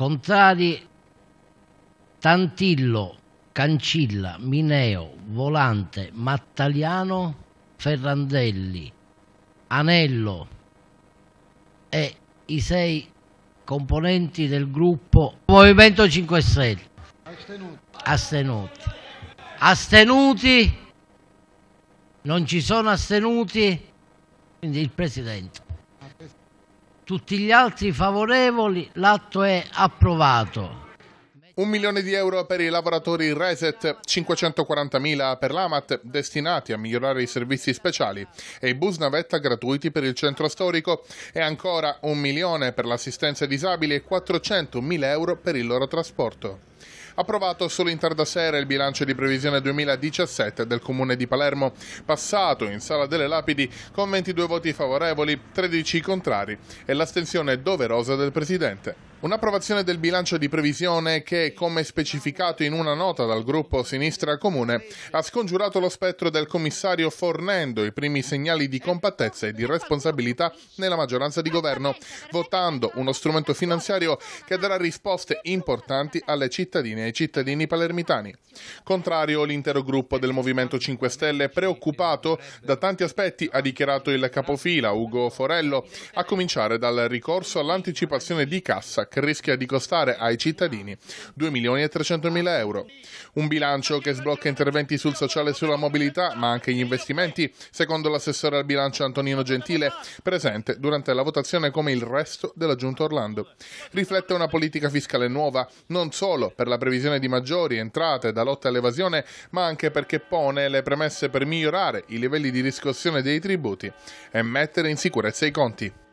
Contrari Tantillo, Cancilla, Mineo, Volante, Mattaliano, Ferrandelli, Anello e i sei componenti del gruppo Movimento 5 Stelle. Astenuti. Astenuti. Non ci sono astenuti. Quindi il Presidente tutti gli altri favorevoli, l'atto è approvato. Un milione di euro per i lavoratori Reset, 540.000 per l'Amat, destinati a migliorare i servizi speciali e i bus navetta gratuiti per il centro storico e ancora un milione per l'assistenza ai disabili e 400.000 euro per il loro trasporto approvato solo in tarda sera il bilancio di previsione 2017 del Comune di Palermo, passato in Sala delle Lapidi con 22 voti favorevoli, 13 contrari e l'astensione doverosa del Presidente. Un'approvazione del bilancio di previsione che, come specificato in una nota dal gruppo Sinistra Comune, ha scongiurato lo spettro del commissario fornendo i primi segnali di compattezza e di responsabilità nella maggioranza di governo, votando uno strumento finanziario che darà risposte importanti alle cittadine e ai cittadini palermitani. Contrario l'intero gruppo del Movimento 5 Stelle, preoccupato da tanti aspetti, ha dichiarato il capofila Ugo Forello, a cominciare dal ricorso all'anticipazione di cassa che rischia di costare ai cittadini 2 milioni e 300 mila euro. Un bilancio che sblocca interventi sul sociale e sulla mobilità, ma anche gli investimenti, secondo l'assessore al bilancio Antonino Gentile, presente durante la votazione come il resto della Giunta Orlando. Riflette una politica fiscale nuova, non solo per la previsione di maggiori entrate da lotta all'evasione, ma anche perché pone le premesse per migliorare i livelli di riscossione dei tributi e mettere in sicurezza i conti.